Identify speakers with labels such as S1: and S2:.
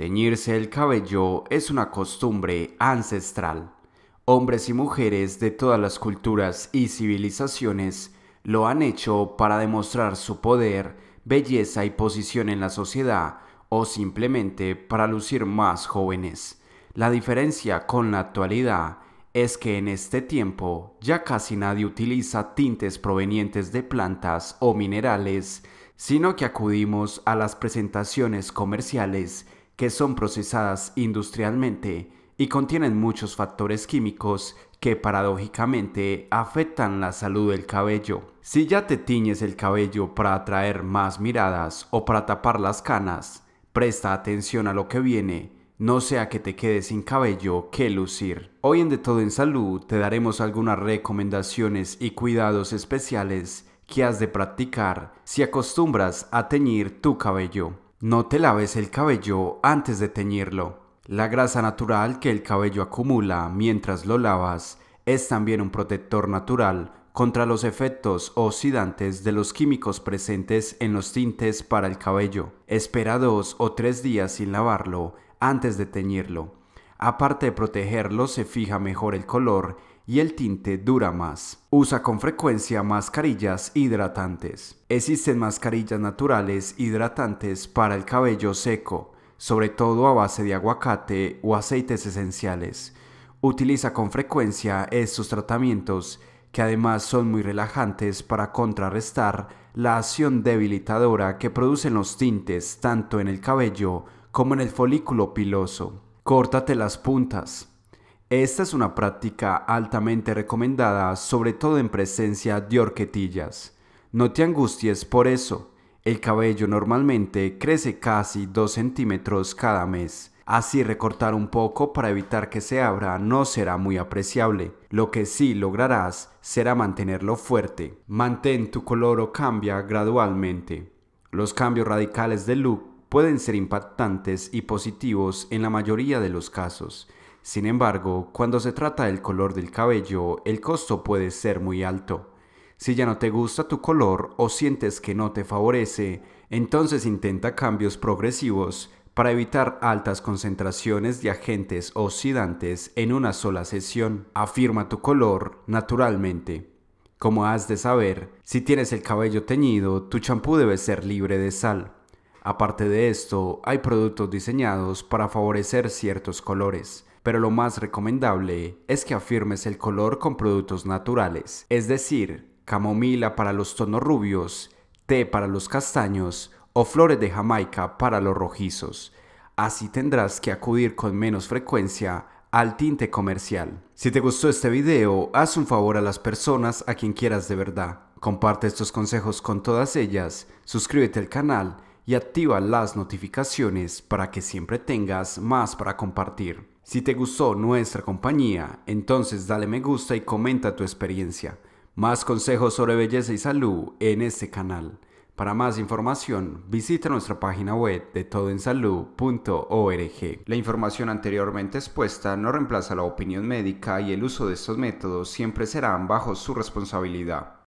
S1: Teñirse el cabello es una costumbre ancestral. Hombres y mujeres de todas las culturas y civilizaciones lo han hecho para demostrar su poder, belleza y posición en la sociedad o simplemente para lucir más jóvenes. La diferencia con la actualidad es que en este tiempo ya casi nadie utiliza tintes provenientes de plantas o minerales, sino que acudimos a las presentaciones comerciales que son procesadas industrialmente y contienen muchos factores químicos que paradójicamente afectan la salud del cabello. Si ya te tiñes el cabello para atraer más miradas o para tapar las canas, presta atención a lo que viene, no sea que te quedes sin cabello que lucir. Hoy en De Todo en Salud te daremos algunas recomendaciones y cuidados especiales que has de practicar si acostumbras a teñir tu cabello. No te laves el cabello antes de teñirlo. La grasa natural que el cabello acumula mientras lo lavas es también un protector natural contra los efectos oxidantes de los químicos presentes en los tintes para el cabello. Espera dos o tres días sin lavarlo antes de teñirlo. Aparte de protegerlo, se fija mejor el color y el tinte dura más. Usa con frecuencia mascarillas hidratantes. Existen mascarillas naturales hidratantes para el cabello seco, sobre todo a base de aguacate o aceites esenciales. Utiliza con frecuencia estos tratamientos que además son muy relajantes para contrarrestar la acción debilitadora que producen los tintes tanto en el cabello como en el folículo piloso. Córtate las puntas. Esta es una práctica altamente recomendada, sobre todo en presencia de horquetillas. No te angusties por eso. El cabello normalmente crece casi 2 centímetros cada mes. Así recortar un poco para evitar que se abra no será muy apreciable. Lo que sí lograrás será mantenerlo fuerte. Mantén tu color o cambia gradualmente. Los cambios radicales de look pueden ser impactantes y positivos en la mayoría de los casos. Sin embargo, cuando se trata del color del cabello, el costo puede ser muy alto. Si ya no te gusta tu color o sientes que no te favorece, entonces intenta cambios progresivos para evitar altas concentraciones de agentes oxidantes en una sola sesión. Afirma tu color naturalmente. Como has de saber, si tienes el cabello teñido, tu champú debe ser libre de sal. Aparte de esto, hay productos diseñados para favorecer ciertos colores, pero lo más recomendable es que afirmes el color con productos naturales, es decir, camomila para los tonos rubios, té para los castaños o flores de Jamaica para los rojizos. Así tendrás que acudir con menos frecuencia al tinte comercial. Si te gustó este video, haz un favor a las personas a quien quieras de verdad. Comparte estos consejos con todas ellas, suscríbete al canal y activa las notificaciones para que siempre tengas más para compartir. Si te gustó nuestra compañía, entonces dale me gusta y comenta tu experiencia. Más consejos sobre belleza y salud en este canal. Para más información, visita nuestra página web de todoensalud.org. La información anteriormente expuesta no reemplaza la opinión médica y el uso de estos métodos siempre serán bajo su responsabilidad.